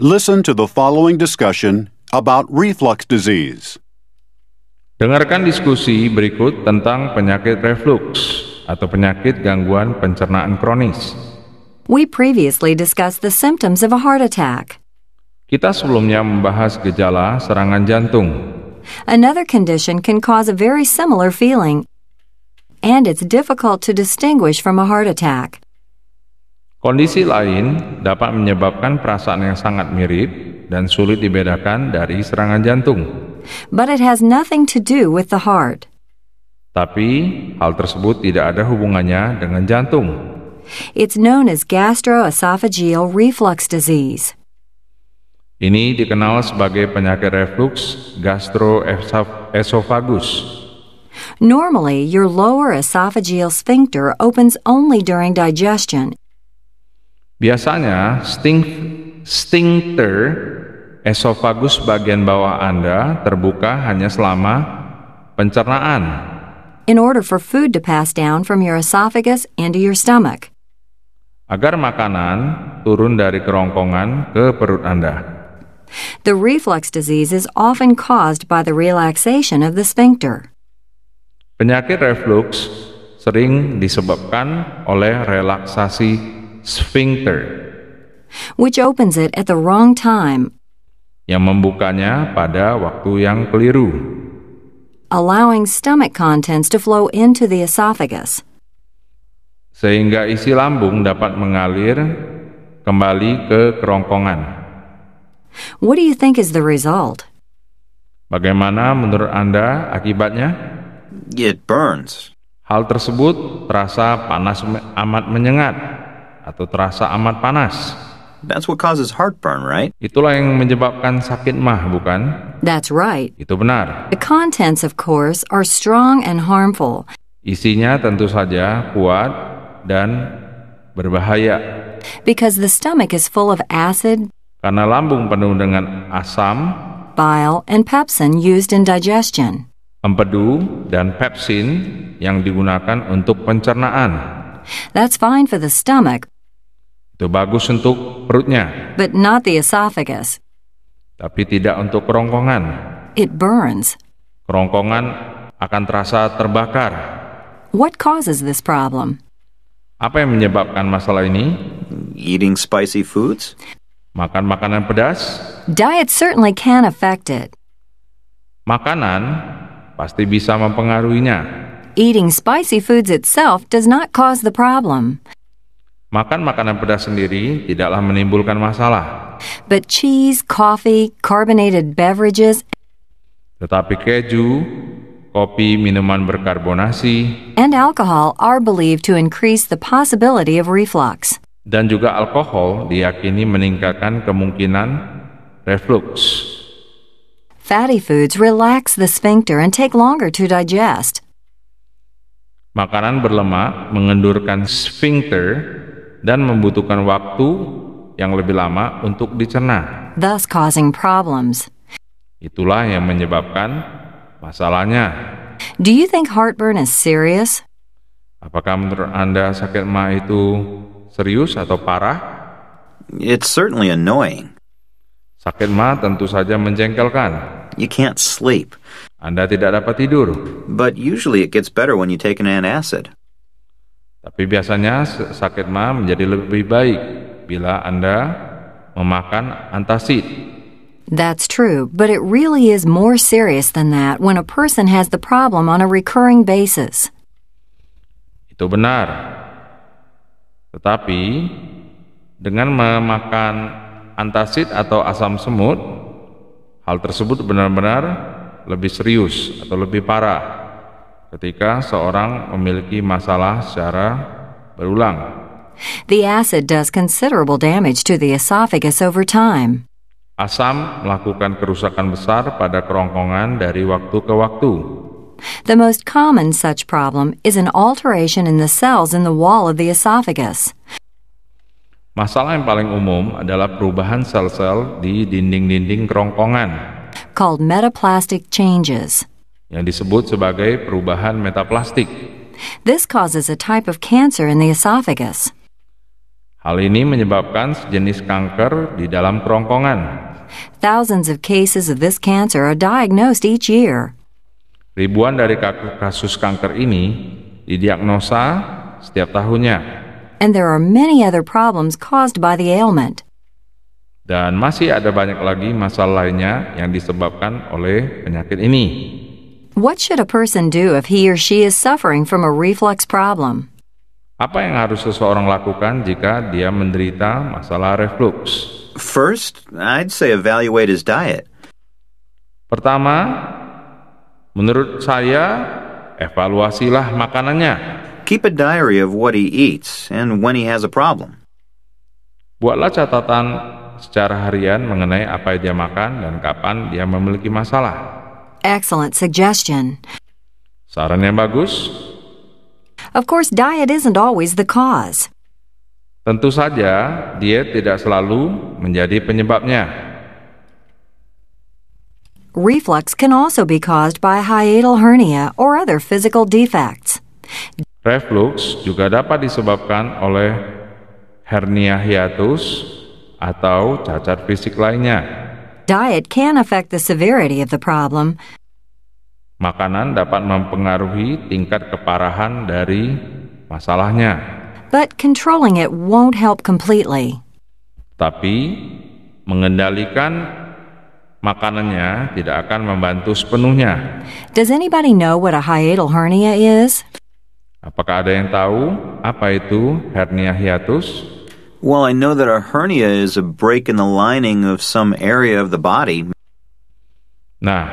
Listen to the following discussion about reflux disease. Dengarkan diskusi berikut tentang penyakit reflux atau penyakit gangguan pencernaan kronis. We previously discussed the symptoms of a heart attack. Kita sebelumnya membahas gejala serangan jantung. Another condition can cause a very similar feeling, and it's difficult to distinguish from a heart attack. Kondisi lain dapat menyebabkan perasaan yang sangat mirip dan sulit dibedakan dari serangan jantung. But it has nothing to do with the heart. Tapi hal tersebut tidak ada hubungannya dengan jantung. It's known as gastroesophageal reflux disease. Ini dikenal sebagai penyakit reflux gastroesophagus. Normally, your lower esophageal sphincter opens only during digestion Biasanya sting, stingter esofagus bagian bawah Anda terbuka hanya selama pencernaan. In order for food to pass down from your esophagus into your stomach. Agar makanan turun dari kerongkongan ke perut Anda. The reflux disease is often caused by the relaxation of the sphincter. Penyakit reflux sering disebabkan oleh relaksasi sphincter which opens it at the wrong time yang membukanya pada waktu yang keliru allowing stomach contents to flow into the esophagus sehingga isi lambung dapat mengalir kembali ke kerongkongan What do you think is the result? Bagaimana menurut Anda akibatnya? It burns. Hal tersebut terasa panas amat menyengat atau terasa amat panas. That's what causes heartburn, right? Itulah yang menyebabkan sakit mah, bukan? That's right. Itu benar. The contents of course are strong and harmful. Isinya tentu saja kuat dan berbahaya. Because the stomach is full of acid, karena lambung penuh dengan asam, bile and pepsin used in digestion. Empedu dan pepsin yang digunakan untuk pencernaan. That's fine for the stomach, itu bagus untuk perutnya. But not the esophagus. Tapi tidak untuk kerongkongan. It burns. Kerongkongan akan terasa terbakar. What causes this problem? Apa yang menyebabkan masalah ini? Eating spicy foods? Makan makanan pedas? Diet certainly can affect it. Makanan pasti bisa mempengaruhinya. Eating spicy foods itself does not cause the problem. Makan makanan pedas sendiri tidaklah menimbulkan masalah. But cheese, coffee, carbonated beverages Tetapi keju, kopi, minuman berkarbonasi and alcohol are believed to increase the possibility of reflux. Dan juga alkohol diyakini meningkatkan kemungkinan reflux. Fatty foods relax the sphincter and take longer to digest. Makanan berlemak mengendurkan sphincter dan membutuhkan waktu yang lebih lama untuk dicerna. Thus causing problems. Itulah yang menyebabkan masalahnya. Do you think heartburn is serious? Apakah menurut Anda sakit ma itu serius atau parah? It's certainly annoying. Sakit ma tentu saja menjengkelkan. You can't sleep. Anda tidak dapat tidur. But usually it gets better when you take an antacid. Tapi biasanya sakit ma menjadi lebih baik bila Anda memakan antasid. That's true, but it really is more serious than that when a person has the problem on a recurring basis. Itu benar. Tetapi dengan memakan antasid atau asam semut, hal tersebut benar-benar lebih serius atau lebih parah ketika seorang memiliki masalah secara berulang. The acid does considerable damage to the esophagus over time. Asam melakukan kerusakan besar pada kerongkongan dari waktu ke waktu. The most common such problem is an alteration in the cells in the wall of the esophagus. Masalah yang paling umum adalah perubahan sel-sel di dinding-dinding kerongkongan. Called metaplastic changes yang disebut sebagai perubahan metaplastik. This causes a type of cancer in the esophagus. Hal ini menyebabkan sejenis kanker di dalam kerongkongan. Thousands of cases of this cancer are diagnosed each year. Ribuan dari kasus kanker ini didiagnosa setiap tahunnya. And there are many other problems caused by the ailment. Dan masih ada banyak lagi masalah lainnya yang disebabkan oleh penyakit ini. What should a person do if he or she is suffering from a reflux problem? Apa yang harus seseorang lakukan jika dia menderita masalah reflux? First, I'd say evaluate his diet. Pertama, menurut saya, evaluasilah makanannya. Keep a diary of what he eats and when he has a problem. Buatlah catatan secara harian mengenai apa yang dia makan dan kapan dia memiliki masalah. Excellent suggestion. Saran yang bagus. Of course, diet isn't always the cause. Tentu saja, diet tidak selalu menjadi penyebabnya. Reflux can also be caused by hiatal hernia or other physical defects. Reflux juga dapat disebabkan oleh hernia hiatus atau cacat fisik lainnya. Diet can affect the severity of the problem. Makanan dapat mempengaruhi tingkat keparahan dari masalahnya. But controlling it won't help completely. Tapi mengendalikan makanannya tidak akan membantu sepenuhnya. Does anybody know what a hiatal hernia is? Apakah ada yang tahu apa itu hernia hiatus? Well, I know that a hernia is a break in the lining of some area of the body. Nah,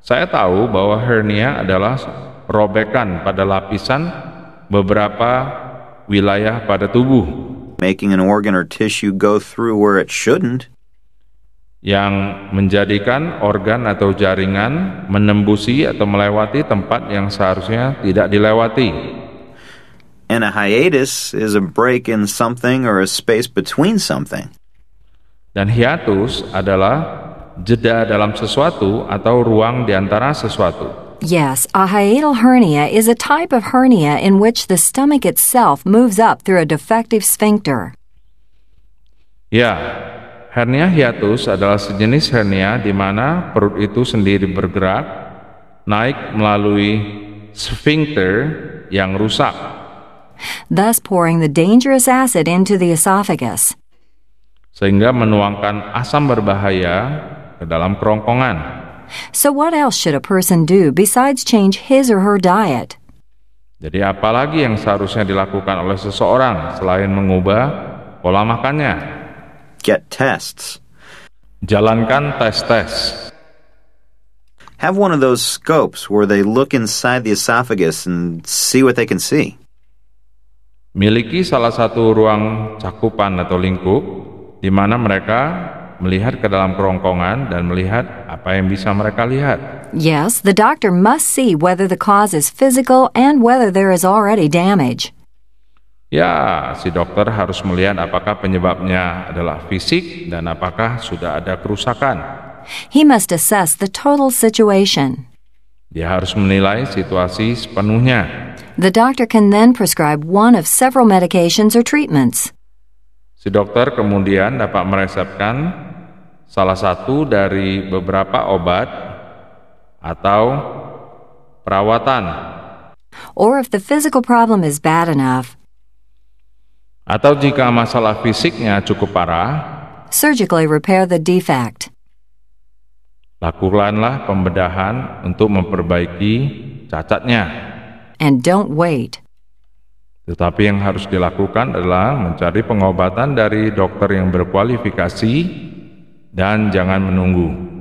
saya tahu bahwa hernia adalah robekan pada lapisan beberapa wilayah pada tubuh. Making an organ or tissue go through where it shouldn't. Yang menjadikan organ atau jaringan menembusi atau melewati tempat yang seharusnya tidak dilewati. And a hiatus is a break in something or a space between something. Dan hiatus adalah jeda dalam sesuatu atau ruang di antara sesuatu. Yes, a hiatal hernia is a type of hernia in which the stomach itself moves up through a defective sphincter. Ya, hernia hiatus adalah sejenis hernia di mana perut itu sendiri bergerak naik melalui sphincter yang rusak thus pouring the dangerous acid into the esophagus. Sehingga menuangkan asam berbahaya ke dalam kerongkongan. So what else should a person do besides change his or her diet? Jadi apalagi yang seharusnya dilakukan oleh seseorang selain mengubah pola makannya? Get tests. Jalankan tes-tes. Have one of those scopes where they look inside the esophagus and see what they can see. miliki salah satu ruang cakupan atau lingkup di mana mereka melihat ke dalam kerongkongan dan melihat apa yang bisa mereka lihat. Yes, the doctor must see whether the cause is physical and whether there is already damage. Ya, si dokter harus melihat apakah penyebabnya adalah fisik dan apakah sudah ada kerusakan. He must assess the total situation. Dia harus menilai situasi sepenuhnya. The doctor can then prescribe one of several medications or treatments. Si dokter kemudian dapat meresepkan salah satu dari beberapa obat atau perawatan. Or if the physical problem is bad enough. Atau jika masalah fisiknya cukup parah, surgically repair the defect. Lakukanlah pembedahan untuk memperbaiki cacatnya and don't wait. Tetapi yang harus dilakukan adalah mencari pengobatan dari dokter yang berkualifikasi dan jangan menunggu.